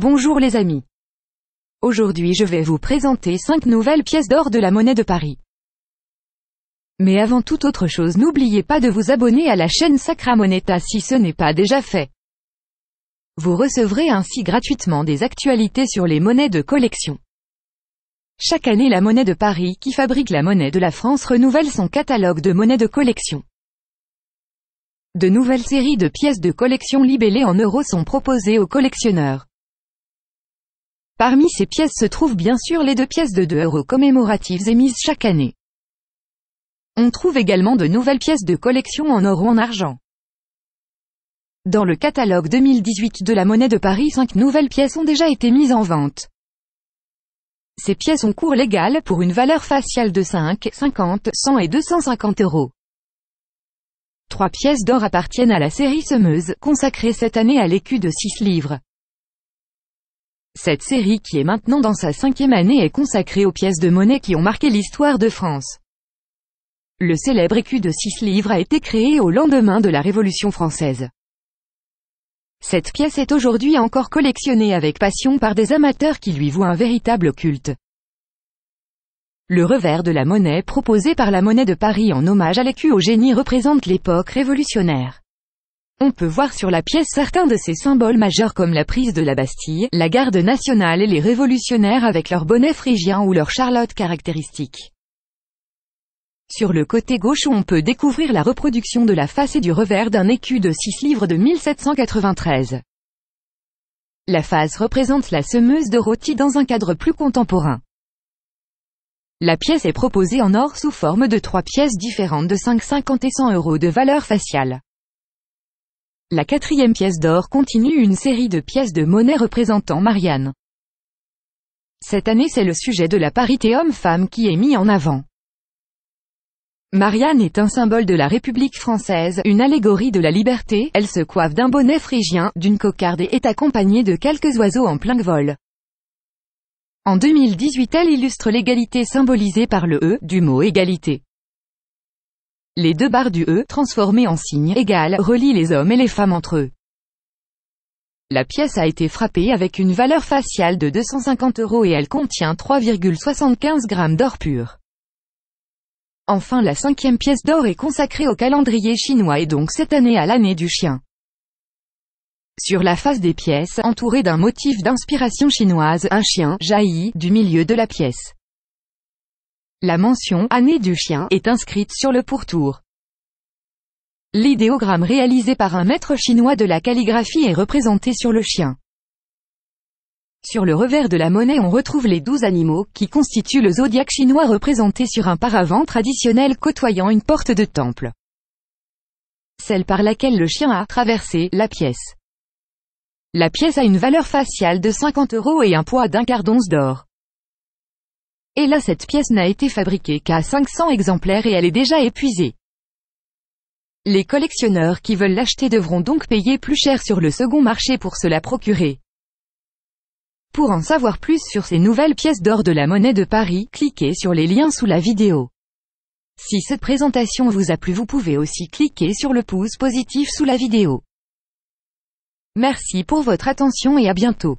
Bonjour les amis. Aujourd'hui je vais vous présenter 5 nouvelles pièces d'or de la monnaie de Paris. Mais avant toute autre chose n'oubliez pas de vous abonner à la chaîne Sacra Moneta si ce n'est pas déjà fait. Vous recevrez ainsi gratuitement des actualités sur les monnaies de collection. Chaque année la monnaie de Paris qui fabrique la monnaie de la France renouvelle son catalogue de monnaies de collection. De nouvelles séries de pièces de collection libellées en euros sont proposées aux collectionneurs. Parmi ces pièces se trouvent bien sûr les deux pièces de 2 euros commémoratives émises chaque année. On trouve également de nouvelles pièces de collection en or ou en argent. Dans le catalogue 2018 de la monnaie de Paris, cinq nouvelles pièces ont déjà été mises en vente. Ces pièces ont cours légal pour une valeur faciale de 5, 50, 100 et 250 euros. Trois pièces d'or appartiennent à la série Semeuse, consacrée cette année à l'écu de 6 livres. Cette série qui est maintenant dans sa cinquième année est consacrée aux pièces de monnaie qui ont marqué l'histoire de France. Le célèbre écu de six livres a été créé au lendemain de la Révolution française. Cette pièce est aujourd'hui encore collectionnée avec passion par des amateurs qui lui vouent un véritable culte. Le revers de la monnaie proposé par la monnaie de Paris en hommage à l'écu au génie représente l'époque révolutionnaire. On peut voir sur la pièce certains de ces symboles majeurs comme la prise de la Bastille, la garde nationale et les révolutionnaires avec leur bonnet phrygien ou leur charlotte caractéristique. Sur le côté gauche on peut découvrir la reproduction de la face et du revers d'un écu de 6 livres de 1793. La face représente la semeuse de rôti dans un cadre plus contemporain. La pièce est proposée en or sous forme de trois pièces différentes de 5,50 et 100 euros de valeur faciale. La quatrième pièce d'or continue une série de pièces de monnaie représentant Marianne. Cette année c'est le sujet de la parité homme-femme qui est mis en avant. Marianne est un symbole de la République française, une allégorie de la liberté, elle se coiffe d'un bonnet phrygien, d'une cocarde et est accompagnée de quelques oiseaux en plein vol. En 2018 elle illustre l'égalité symbolisée par le E du mot égalité. Les deux barres du E, transformées en signe égal, relient les hommes et les femmes entre eux. La pièce a été frappée avec une valeur faciale de 250 euros et elle contient 3,75 grammes d'or pur. Enfin la cinquième pièce d'or est consacrée au calendrier chinois et donc cette année à l'année du chien. Sur la face des pièces, entourée d'un motif d'inspiration chinoise, un chien, jaillit, du milieu de la pièce. La mention « Année du chien » est inscrite sur le pourtour. L'idéogramme réalisé par un maître chinois de la calligraphie est représenté sur le chien. Sur le revers de la monnaie on retrouve les douze animaux, qui constituent le zodiaque chinois représenté sur un paravent traditionnel côtoyant une porte de temple. Celle par laquelle le chien a traversé la pièce. La pièce a une valeur faciale de 50 euros et un poids d'un quart d'once d'or. Et là cette pièce n'a été fabriquée qu'à 500 exemplaires et elle est déjà épuisée. Les collectionneurs qui veulent l'acheter devront donc payer plus cher sur le second marché pour se la procurer. Pour en savoir plus sur ces nouvelles pièces d'or de la monnaie de Paris, cliquez sur les liens sous la vidéo. Si cette présentation vous a plu vous pouvez aussi cliquer sur le pouce positif sous la vidéo. Merci pour votre attention et à bientôt.